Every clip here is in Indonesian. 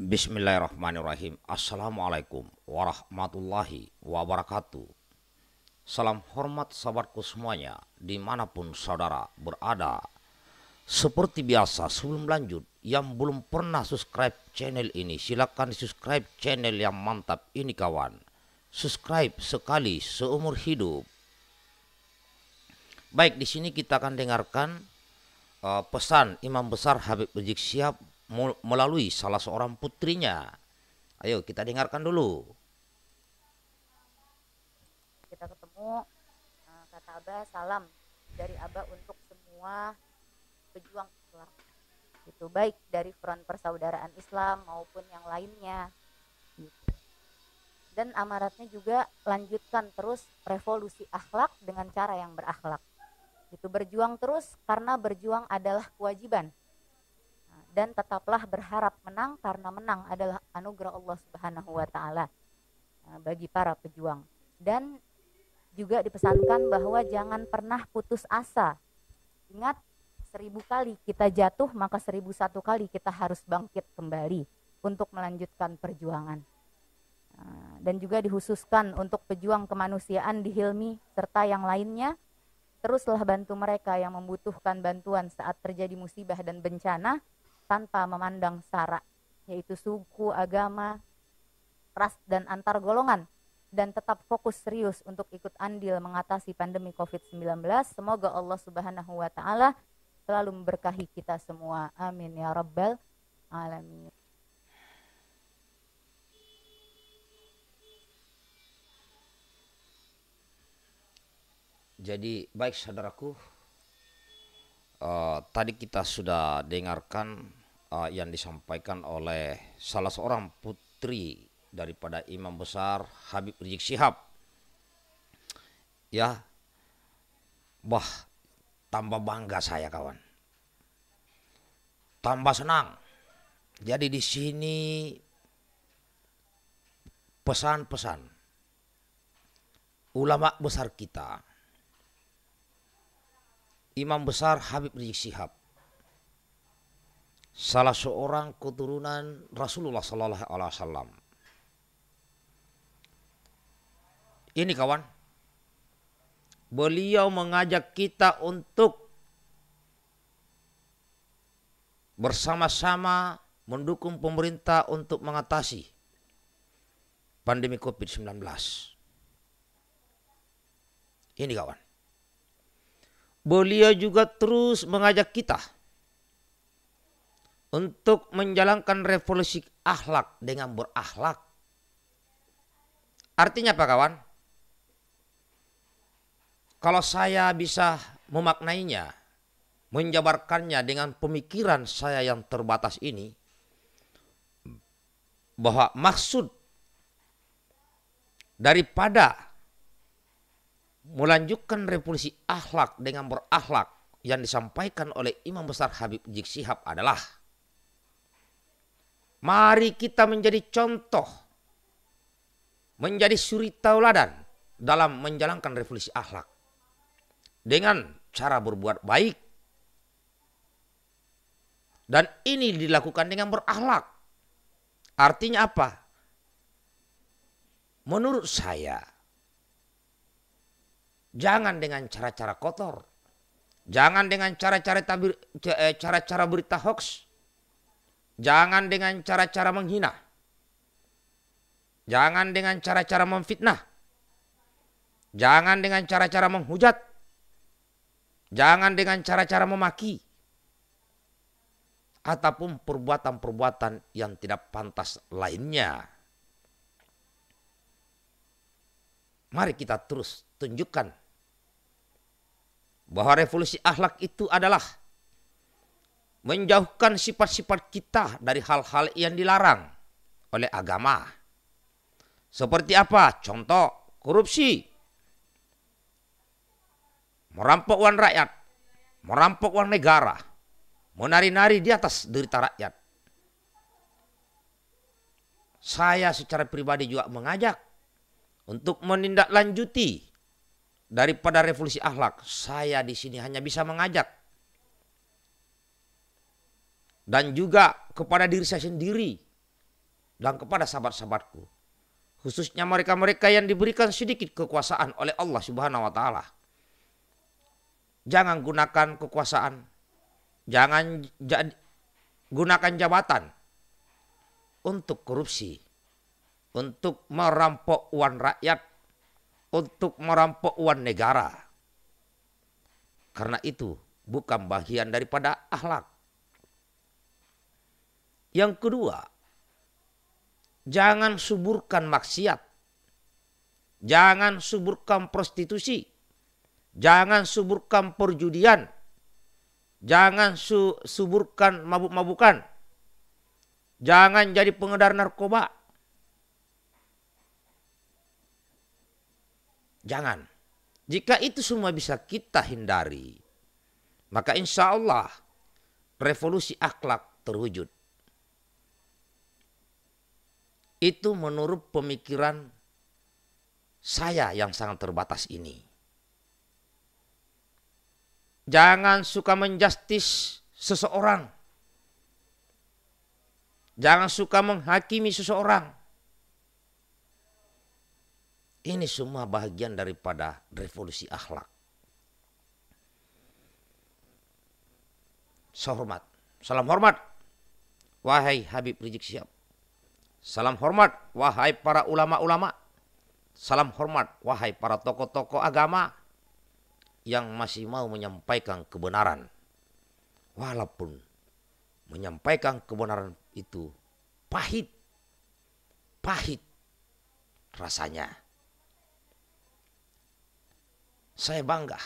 Bismillahirrahmanirrahim. Assalamualaikum warahmatullahi wabarakatuh. Salam hormat sahabatku semuanya dimanapun saudara berada. Seperti biasa sebelum lanjut yang belum pernah subscribe channel ini silahkan subscribe channel yang mantap ini kawan. Subscribe sekali seumur hidup. Baik di sini kita akan dengarkan eh, pesan Imam Besar Habib Rizik Syihab melalui salah seorang putrinya. Ayo kita dengarkan dulu. Kita ketemu eh, kata Abah salam dari Abah untuk semua pejuang Islam. Itu baik dari front persaudaraan Islam maupun yang lainnya. Gitu. Dan amaratnya juga lanjutkan terus revolusi akhlak dengan cara yang berakhlak. Itu berjuang terus karena berjuang adalah kewajiban dan tetaplah berharap menang karena menang adalah anugerah Allah Subhanahu wa taala eh, bagi para pejuang. Dan juga dipesankan bahwa jangan pernah putus asa. Ingat seribu kali kita jatuh maka seribu satu kali kita harus bangkit kembali untuk melanjutkan perjuangan. Eh, dan juga dihususkan untuk pejuang kemanusiaan di Hilmi serta yang lainnya Teruslah bantu mereka yang membutuhkan bantuan saat terjadi musibah dan bencana tanpa memandang sara, yaitu suku, agama, ras, dan antar golongan, dan tetap fokus serius untuk ikut andil mengatasi pandemi COVID-19. Semoga Allah Subhanahu wa Ta'ala selalu memberkahi kita semua. Amin ya Rabbal 'Alamin. Jadi baik saudaraku, uh, tadi kita sudah dengarkan uh, yang disampaikan oleh salah seorang putri daripada imam besar Habib Rizik Syihab. Ya, wah tambah bangga saya kawan. Tambah senang. Jadi di sini pesan-pesan ulama besar kita Imam besar Habib Rizik Syihab salah seorang keturunan Rasulullah Sallallahu Alaihi Wasallam. Ini kawan, beliau mengajak kita untuk bersama-sama mendukung pemerintah untuk mengatasi pandemi COVID-19. Ini kawan. Beliau juga terus mengajak kita untuk menjalankan revolusi akhlak dengan berakhlak. Artinya apa kawan? Kalau saya bisa memaknainya, menjabarkannya dengan pemikiran saya yang terbatas ini, bahwa maksud daripada melanjutkan revolusi akhlak dengan berakhlak yang disampaikan oleh Imam Besar Habib Jik Sihab adalah Mari kita menjadi contoh, menjadi suri tauladan dalam menjalankan revolusi akhlak dengan cara berbuat baik. Dan ini dilakukan dengan berakhlak. Artinya apa? Menurut saya, jangan dengan cara-cara kotor. Jangan dengan cara-cara eh, cara-cara berita hoax. Jangan dengan cara-cara menghina. Jangan dengan cara-cara memfitnah. Jangan dengan cara-cara menghujat. Jangan dengan cara-cara memaki. Ataupun perbuatan-perbuatan yang tidak pantas lainnya. Mari kita terus tunjukkan bahwa revolusi akhlak itu adalah menjauhkan sifat-sifat kita dari hal-hal yang dilarang oleh agama. Seperti apa? Contoh, korupsi, merampok uang rakyat, merampok uang negara, menari-nari di atas derita rakyat. Saya secara pribadi juga mengajak untuk menindaklanjuti daripada revolusi akhlak. Saya di sini hanya bisa mengajak dan juga kepada diri saya sendiri dan kepada sahabat-sahabatku khususnya mereka-mereka yang diberikan sedikit kekuasaan oleh Allah Subhanahu wa taala. Jangan gunakan kekuasaan. Jangan gunakan jabatan untuk korupsi, untuk merampok uang rakyat, untuk merampok uang negara. Karena itu bukan bagian daripada akhlak. Yang kedua, jangan suburkan maksiat. Jangan suburkan prostitusi. Jangan suburkan perjudian. Jangan su suburkan mabuk-mabukan. Jangan jadi pengedar narkoba. Jangan. Jika itu semua bisa kita hindari, maka insya Allah revolusi akhlak terwujud itu menurut pemikiran saya yang sangat terbatas ini. Jangan suka menjustis seseorang. Jangan suka menghakimi seseorang. Ini semua bagian daripada revolusi akhlak. Sehormat. Salam hormat. Wahai Habib Rizik Syihab. Salam hormat wahai para ulama-ulama. Salam hormat wahai para tokoh-tokoh agama yang masih mau menyampaikan kebenaran. Walaupun menyampaikan kebenaran itu pahit. Pahit rasanya. Saya bangga.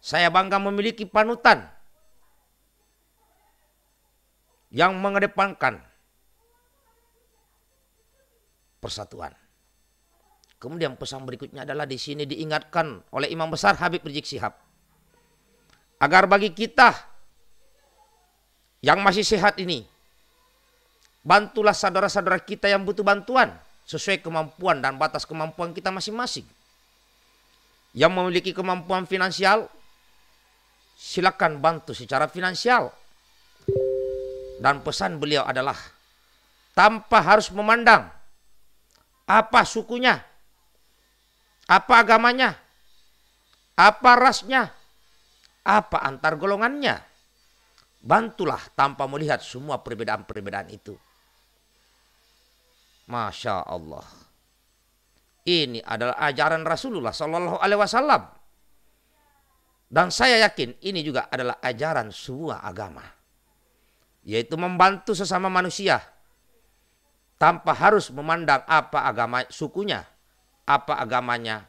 Saya bangga memiliki panutan yang mengedepankan persatuan. Kemudian pesan berikutnya adalah di sini diingatkan oleh Imam Besar Habib Rizik Sihab. Agar bagi kita yang masih sehat ini, bantulah saudara-saudara kita yang butuh bantuan sesuai kemampuan dan batas kemampuan kita masing-masing. Yang memiliki kemampuan finansial, silakan bantu secara finansial. Dan pesan beliau adalah tanpa harus memandang apa sukunya? Apa agamanya? Apa rasnya? Apa antar golongannya? Bantulah tanpa melihat semua perbedaan-perbedaan itu. Masya Allah. Ini adalah ajaran Rasulullah Sallallahu Alaihi Wasallam. Dan saya yakin ini juga adalah ajaran semua agama. Yaitu membantu sesama manusia tanpa harus memandang apa agama sukunya, apa agamanya,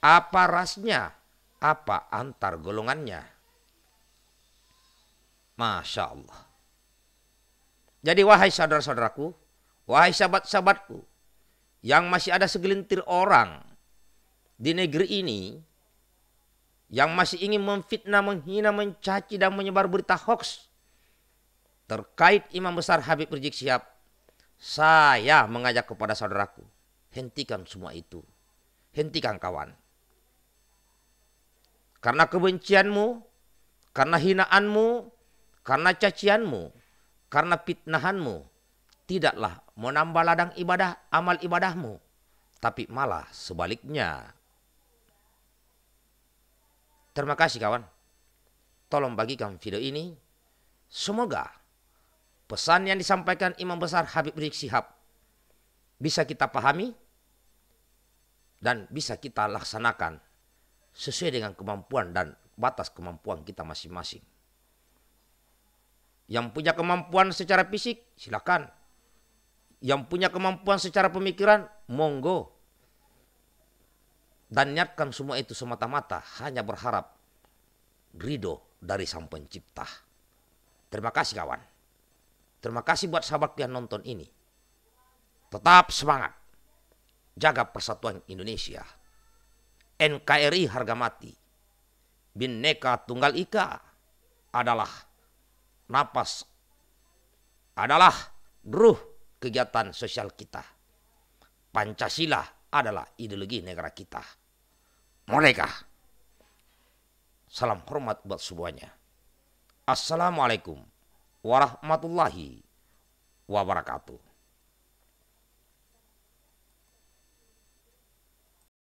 apa rasnya, apa antar golongannya. Masya Allah. Jadi wahai saudara-saudaraku, wahai sahabat-sahabatku, yang masih ada segelintir orang di negeri ini yang masih ingin memfitnah, menghina, mencaci dan menyebar berita hoax terkait Imam Besar Habib Rizik Syihab saya mengajak kepada saudaraku, hentikan semua itu. Hentikan kawan. Karena kebencianmu, karena hinaanmu, karena cacianmu, karena fitnahanmu, tidaklah menambah ladang ibadah amal ibadahmu, tapi malah sebaliknya. Terima kasih kawan. Tolong bagikan video ini. Semoga Pesan yang disampaikan Imam Besar Habib Rizik Sihab bisa kita pahami dan bisa kita laksanakan sesuai dengan kemampuan dan batas kemampuan kita masing-masing. Yang punya kemampuan secara fisik, silakan. Yang punya kemampuan secara pemikiran, monggo. Dan niatkan semua itu semata-mata hanya berharap ridho dari Sang Pencipta. Terima kasih kawan. Terima kasih buat sahabat yang nonton ini. Tetap semangat. Jaga persatuan Indonesia. NKRI harga mati. Bineka Tunggal Ika adalah napas, adalah ruh kegiatan sosial kita. Pancasila adalah ideologi negara kita. Mereka. Salam hormat buat semuanya. Assalamualaikum warahmatullahi wabarakatuh.